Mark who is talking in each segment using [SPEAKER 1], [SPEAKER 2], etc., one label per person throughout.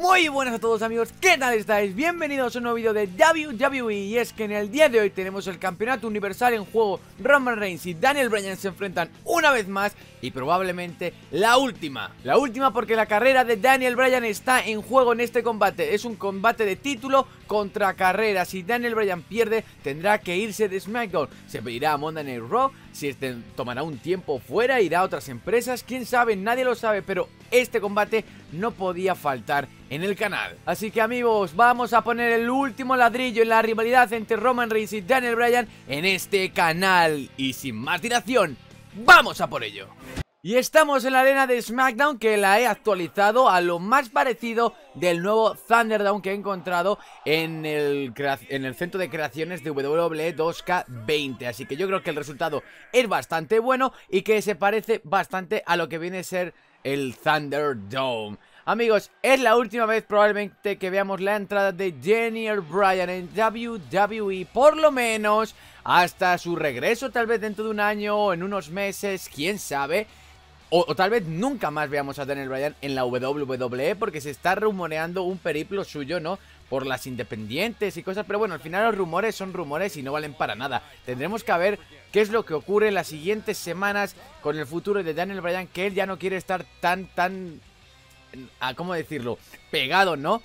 [SPEAKER 1] Muy buenas a todos amigos, ¿qué tal estáis? Bienvenidos a un nuevo video de WWE Y es que en el día de hoy tenemos el campeonato universal en juego Roman Reigns y Daniel Bryan se enfrentan una vez más Y probablemente la última La última porque la carrera de Daniel Bryan está en juego en este combate Es un combate de título contra carrera Si Daniel Bryan pierde tendrá que irse de SmackDown Se pedirá a Monday Night Raw si este tomará un tiempo fuera, irá a otras empresas, quién sabe, nadie lo sabe, pero este combate no podía faltar en el canal. Así que amigos, vamos a poner el último ladrillo en la rivalidad entre Roman Reigns y Daniel Bryan en este canal. Y sin más dilación, ¡vamos a por ello! Y estamos en la arena de SmackDown que la he actualizado a lo más parecido del nuevo Thunderdome que he encontrado en el, en el centro de creaciones de WWE 2K20. Así que yo creo que el resultado es bastante bueno y que se parece bastante a lo que viene a ser el Thunderdome. Amigos, es la última vez probablemente que veamos la entrada de Jenny Bryan en WWE, por lo menos hasta su regreso tal vez dentro de un año o en unos meses, quién sabe. O, tal vez nunca más veamos a Daniel Bryan en la WWE porque se está rumoreando un periplo suyo, ¿no? Por las independientes y cosas. Pero bueno, al final los rumores son rumores y no valen para nada. Tendremos que ver qué es lo que ocurre en las siguientes semanas con el futuro de Daniel Bryan, que él ya no quiere estar tan, tan... A, ¿Cómo decirlo? Pegado, ¿no?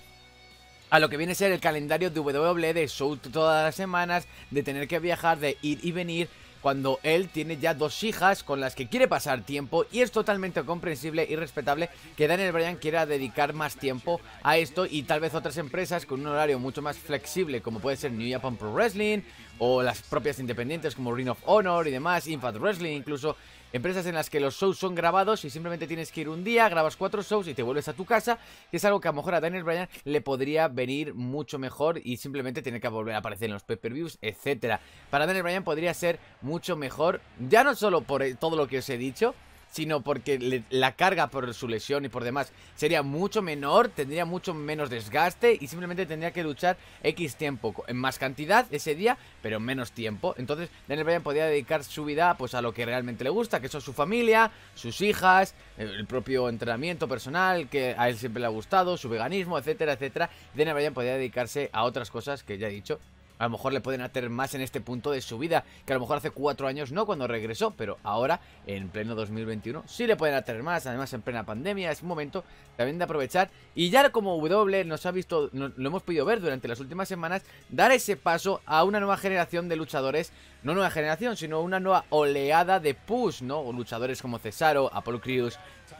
[SPEAKER 1] a lo que viene a ser el calendario de WWE de show todas las semanas, de tener que viajar, de ir y venir cuando él tiene ya dos hijas con las que quiere pasar tiempo y es totalmente comprensible y respetable que Daniel Bryan quiera dedicar más tiempo a esto y tal vez otras empresas con un horario mucho más flexible como puede ser New Japan Pro Wrestling o las propias independientes como Ring of Honor y demás, Infant Wrestling incluso Empresas en las que los shows son grabados y simplemente tienes que ir un día, grabas cuatro shows y te vuelves a tu casa, que es algo que a lo mejor a Daniel Bryan le podría venir mucho mejor y simplemente tiene que volver a aparecer en los pay-per-views, etcétera. Para Daniel Bryan podría ser mucho mejor, ya no solo por eh, todo lo que os he dicho, sino porque la carga por su lesión y por demás sería mucho menor, tendría mucho menos desgaste y simplemente tendría que luchar X tiempo, en más cantidad ese día, pero en menos tiempo. Entonces, Daniel Bryan podría dedicar su vida pues a lo que realmente le gusta, que son su familia, sus hijas, el propio entrenamiento personal que a él siempre le ha gustado, su veganismo, etcétera, etcétera. Daniel Bryan podría dedicarse a otras cosas que ya he dicho, a lo mejor le pueden ater más en este punto de su vida, que a lo mejor hace cuatro años no cuando regresó, pero ahora, en pleno 2021, sí le pueden ater más, además en plena pandemia, es un momento también de aprovechar. Y ya como W nos ha visto, lo hemos podido ver durante las últimas semanas, dar ese paso a una nueva generación de luchadores no nueva generación, sino una nueva oleada de push, ¿no? O luchadores como Cesaro, Apollo Crews,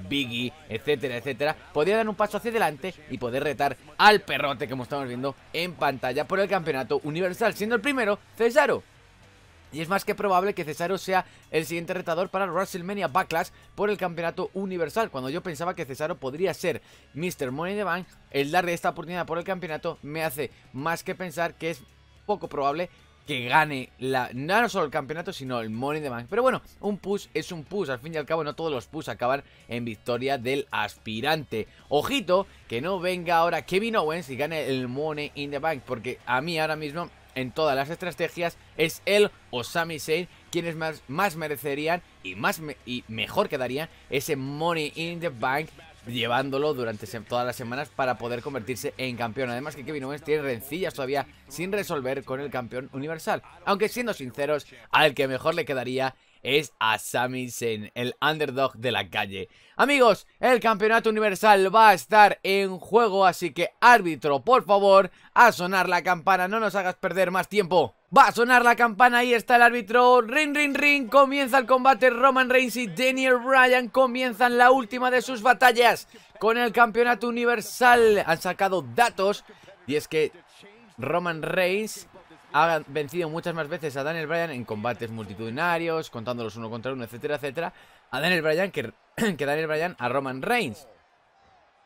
[SPEAKER 1] Biggie, etcétera, etcétera, podría dar un paso hacia adelante y poder retar al perrote, como estamos viendo en pantalla, por el campeonato universal, siendo el primero Cesaro. Y es más que probable que Cesaro sea el siguiente retador para WrestleMania Backlash por el campeonato universal. Cuando yo pensaba que Cesaro podría ser Mr. Money in the Bank, el darle esta oportunidad por el campeonato me hace más que pensar que es poco probable que gane la, no solo el campeonato, sino el Money in the Bank. Pero bueno, un push es un push. Al fin y al cabo, no todos los push acaban en victoria del aspirante. Ojito, que no venga ahora Kevin Owens y gane el Money in the Bank. Porque a mí ahora mismo, en todas las estrategias, es él o Sami Zayn quienes más, más merecerían y, más y mejor quedarían ese Money in the Bank llevándolo durante todas las semanas para poder convertirse en campeón. Además que Kevin Owens tiene rencillas todavía sin resolver con el campeón universal. Aunque siendo sinceros, al que mejor le quedaría es a Sami Zayn, el underdog de la calle. Amigos, el campeonato universal va a estar en juego, así que árbitro, por favor, a sonar la campana, no nos hagas perder más tiempo. Va a sonar la campana, ahí está el árbitro, ring, ring, ring, comienza el combate, Roman Reigns y Daniel Bryan comienzan la última de sus batallas con el campeonato universal. Han sacado datos y es que Roman Reigns ha vencido muchas más veces a Daniel Bryan en combates multitudinarios, contándolos uno contra uno, etcétera, etcétera, a Daniel Bryan que, Daniel Bryan a Roman Reigns.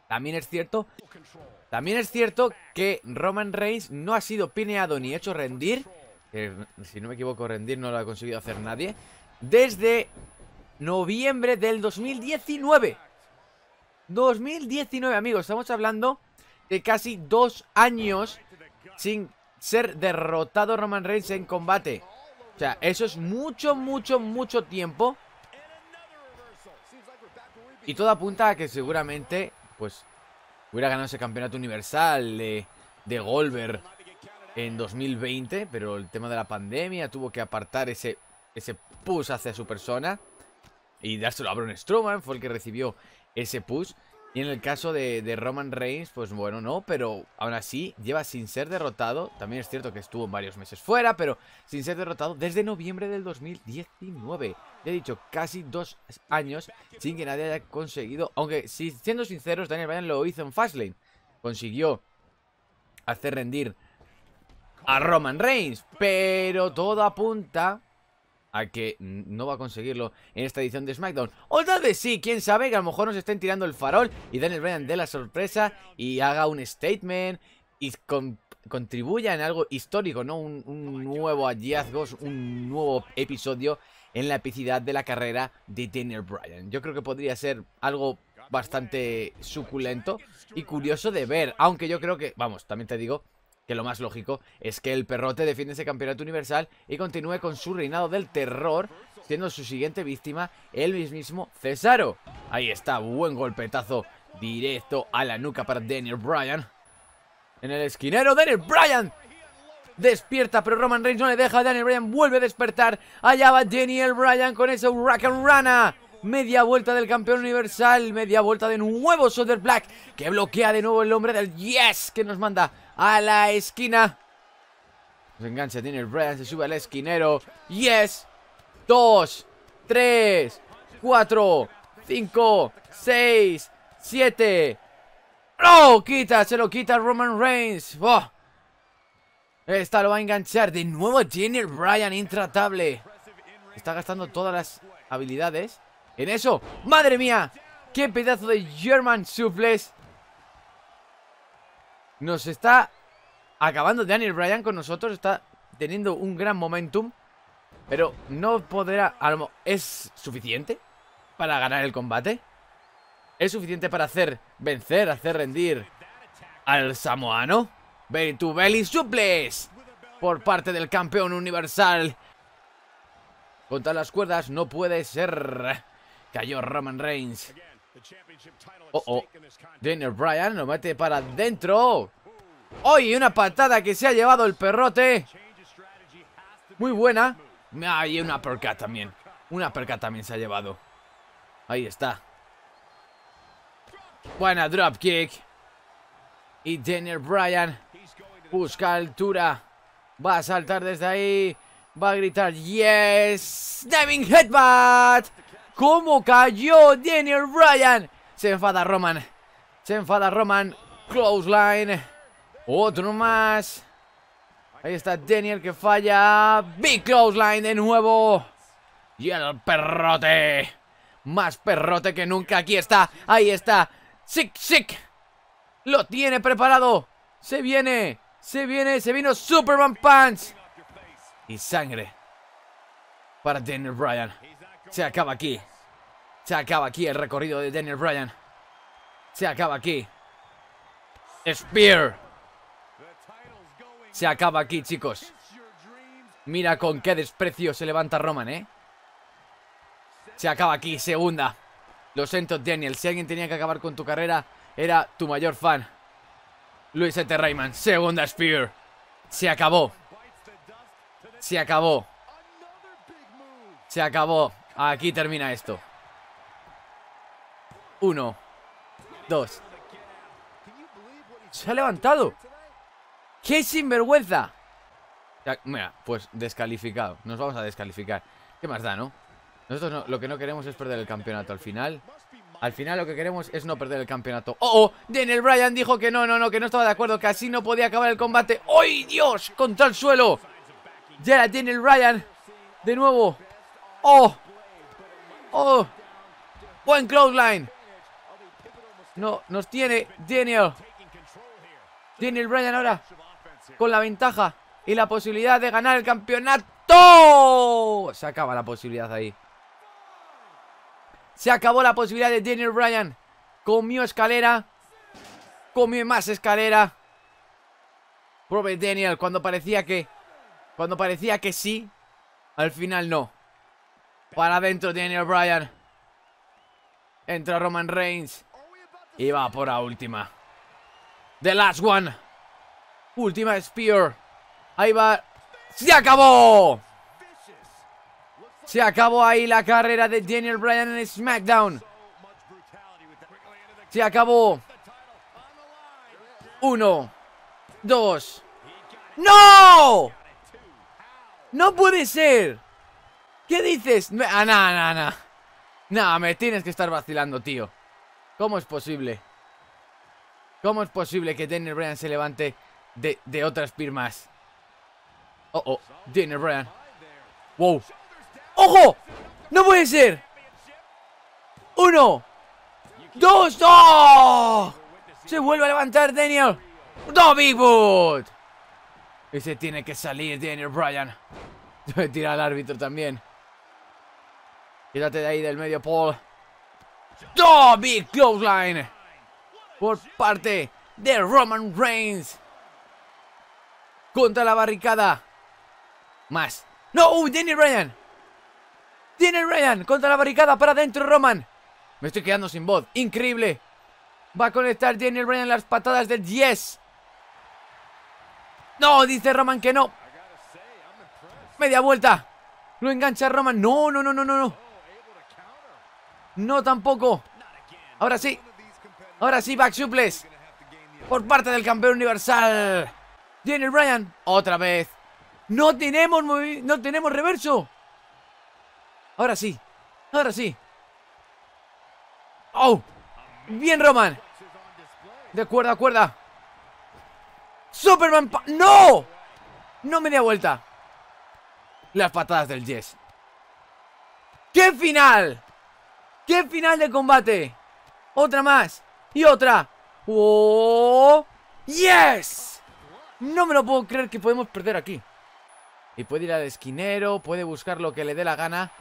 [SPEAKER 1] También es cierto, también es cierto que Roman Reigns no ha sido pineado ni hecho rendir, si no me equivoco rendir no lo ha conseguido hacer nadie, desde noviembre del 2019. 2019, amigos, estamos hablando de casi dos años sin ser derrotado Roman Reigns en combate. O sea, eso es mucho, mucho, mucho tiempo. Y todo apunta a que seguramente, pues, hubiera ganado ese campeonato universal de, de Goldberg en 2020, pero el tema de la pandemia tuvo que apartar ese, ese push hacia su persona y dárselo a Braun Strowman, fue el que recibió ese push. Y en el caso de, de, Roman Reigns, pues bueno, no, pero aún así lleva sin ser derrotado. También es cierto que estuvo varios meses fuera, pero sin ser derrotado desde noviembre del 2019. Ya he dicho, casi dos años sin que nadie haya conseguido. Aunque, si, siendo sinceros, Daniel Bryan lo hizo en Fastlane. Consiguió hacer rendir a Roman Reigns, pero todo apunta a que no va a conseguirlo en esta edición de SmackDown. O tal vez sí, quién sabe, que a lo mejor nos estén tirando el farol y Daniel Bryan dé la sorpresa y haga un statement y contribuya en algo histórico, ¿no? Un, un nuevo hallazgo, un nuevo episodio en la epicidad de la carrera de Daniel Bryan. Yo creo que podría ser algo bastante suculento y curioso de ver, aunque yo creo que, vamos, también te digo que lo más lógico es que el perrote defiende ese campeonato universal y continúe con su reinado del terror, siendo su siguiente víctima el mismísimo Cesaro. Ahí está, buen golpetazo directo a la nuca para Daniel Bryan. En el esquinero, Daniel Bryan despierta, pero Roman Reigns no le deja. Daniel Bryan vuelve a despertar. Allá va Daniel Bryan con ese rock and Rana. Media vuelta del campeón universal. Media vuelta de nuevo Solder Black. Que bloquea de nuevo el hombre del Yes que nos manda a la esquina. Se engancha, tiene el se sube al esquinero. Yes. Dos, tres, cuatro, cinco, seis, siete. ¡No! ¡Oh! Quita, se lo quita Roman Reigns. Esta lo va a enganchar. De nuevo Daniel Bryan intratable. Está gastando todas las habilidades. En eso. ¡Madre mía! ¡Qué pedazo de German Suplex! Nos está acabando Daniel Bryan con nosotros. Está teniendo un gran momentum. Pero no podrá... ¿Es suficiente para ganar el combate? ¿Es suficiente para hacer vencer, hacer rendir al samoano? Belly suples por parte del campeón universal. Contra las cuerdas no puede ser. Cayó Roman Reigns. Oh, oh. Daniel Bryan lo mete para adentro. ¡Oye! una patada que se ha llevado el perrote. Muy buena. Ah, una perca también. Una perca también se ha llevado. Ahí está. Buena dropkick. Y Daniel Bryan busca altura. Va a saltar desde ahí. Va a gritar, yes. Diving headbutt. ¿Cómo cayó Daniel Bryan? Se enfada Roman. Se enfada Roman. Close line. Otro más. Ahí está Daniel que falla. Big close line de nuevo. Y el perrote. Más perrote que nunca. Aquí está. Ahí está. Sick, sick. Lo tiene preparado. Se viene. Se viene. Se vino Superman Pants. Y sangre. Para Daniel Bryan. Se acaba aquí. Se acaba aquí el recorrido de Daniel Bryan. Se acaba aquí. Spear. Se acaba aquí, chicos. Mira con qué desprecio se levanta Roman, ¿eh? Se acaba aquí, segunda. Lo siento, Daniel. Si alguien tenía que acabar con tu carrera, era tu mayor fan. Luis E.T. Rayman, segunda Spear. Se acabó. Se acabó. Se acabó. Aquí termina esto. Uno. Dos. Se ha levantado. ¡Qué sinvergüenza! mira, pues descalificado. Nos vamos a descalificar. ¿Qué más da, no? Nosotros lo que no queremos es perder el campeonato. Al final, al final lo que queremos es no perder el campeonato. ¡Oh, oh! Daniel Bryan dijo que no, no, no, que no estaba de acuerdo, que así no podía acabar el combate. ¡Ay, Dios! Contra el suelo. Ya era Daniel Bryan. De nuevo. ¡Oh! ¡Oh! Buen clothesline. No, nos tiene Daniel. Daniel Bryan ahora con la ventaja y la posibilidad de ganar el campeonato. Se acaba la posibilidad ahí. Se acabó la posibilidad de Daniel Bryan. Comió escalera. Comió más escalera. Prove Daniel cuando parecía que... Cuando parecía que sí, al final no. Para adentro Daniel Bryan. Entra Roman Reigns. Y va por la última. The last one. Última Spear. Ahí va. ¡Se acabó! Se acabó ahí la carrera de Daniel Bryan en SmackDown. Se acabó. Uno. Dos. ¡No! ¡No puede ser! ¿Qué dices? Ah, no, no, no. No, me tienes que estar vacilando, tío. ¿Cómo es posible? ¿Cómo es posible que Daniel Bryan se levante de, otras firmas? Oh, oh, Daniel Bryan. Wow. ¡Ojo! ¡No puede ser! ¡Uno! ¡Dos! ¡Oh! ¡Se vuelve a levantar Daniel! ¡No, Big Boot! Y se tiene que salir Daniel Bryan. tirar al árbitro también. Quédate de ahí del medio, Paul. ¡Oh, clothesline! Por parte de Roman Reigns. Contra la barricada. Más. ¡No! ¡Uh, Ryan! Daniel Ryan! Contra la barricada para adentro, Roman. Me estoy quedando sin voz. Increíble. Va a conectar Daniel Ryan las patadas del 10. No, dice Roman que no. Media vuelta. Lo engancha Roman. No, no, no, no, no, no. No tampoco. Ahora sí. Ahora sí, back suples. Por parte del campeón universal. Daniel Bryan. Otra vez. No tenemos no tenemos reverso. Ahora sí. Ahora sí. Oh. Bien, Roman. De cuerda a cuerda. Superman. ¡No! No me da vuelta. Las patadas del Jess. ¡Qué final! ¡Qué final de combate! Otra más. Y otra. ¡Oh! ¡Yes! No me lo puedo creer que podemos perder aquí. Y puede ir al esquinero, puede buscar lo que le dé la gana.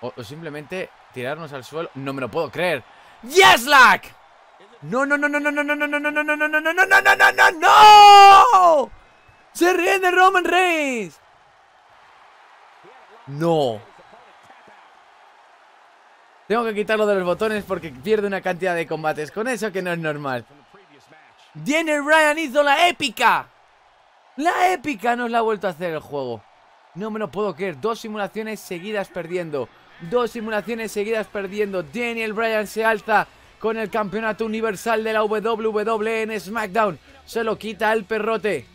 [SPEAKER 1] O, simplemente tirarnos al suelo. No me lo puedo creer. ¡Yes, Lack! No, no, no, no, no, no, no, no, no, no, no, no, no, no, no, no, no, no, no, no. Se no, Roman Reigns. No. Tengo que quitarlo de los botones porque pierde una cantidad de combates con eso que no es normal. Daniel Bryan hizo la épica. La épica nos la ha vuelto a hacer el juego. No me lo puedo creer. Dos simulaciones seguidas perdiendo. Dos simulaciones seguidas perdiendo. Daniel Bryan se alza con el campeonato universal de la WWE en SmackDown. Se lo quita el perrote.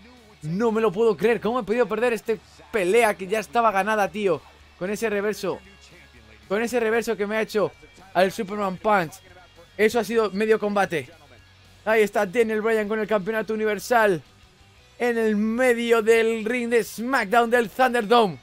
[SPEAKER 1] No me lo puedo creer. ¿Cómo he podido perder esta pelea que ya estaba ganada, tío? Con ese reverso. Con ese reverso que me ha hecho al Superman Punch. Eso ha sido medio combate. Ahí está Daniel Bryan con el campeonato universal. En el medio del ring de SmackDown del Thunderdome.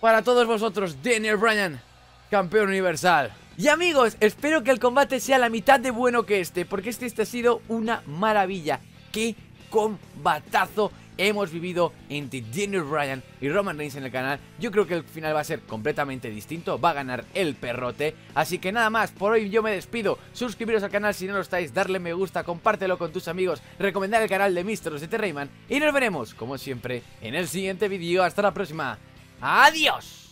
[SPEAKER 1] Para todos vosotros, Daniel Bryan, campeón universal. Y amigos, espero que el combate sea la mitad de bueno que este, porque este, este ha sido una maravilla. ¡Qué combatazo! hemos vivido entre Daniel Bryan y Roman Reigns en el canal. Yo creo que el final va a ser completamente distinto, va a ganar el perrote. Así que nada más, por hoy yo me despido. Suscribiros al canal si no lo estáis, darle me gusta, compártelo con tus amigos, recomendar el canal de Mr. de Rayman y nos veremos, como siempre, en el siguiente vídeo. Hasta la próxima. ¡Adiós!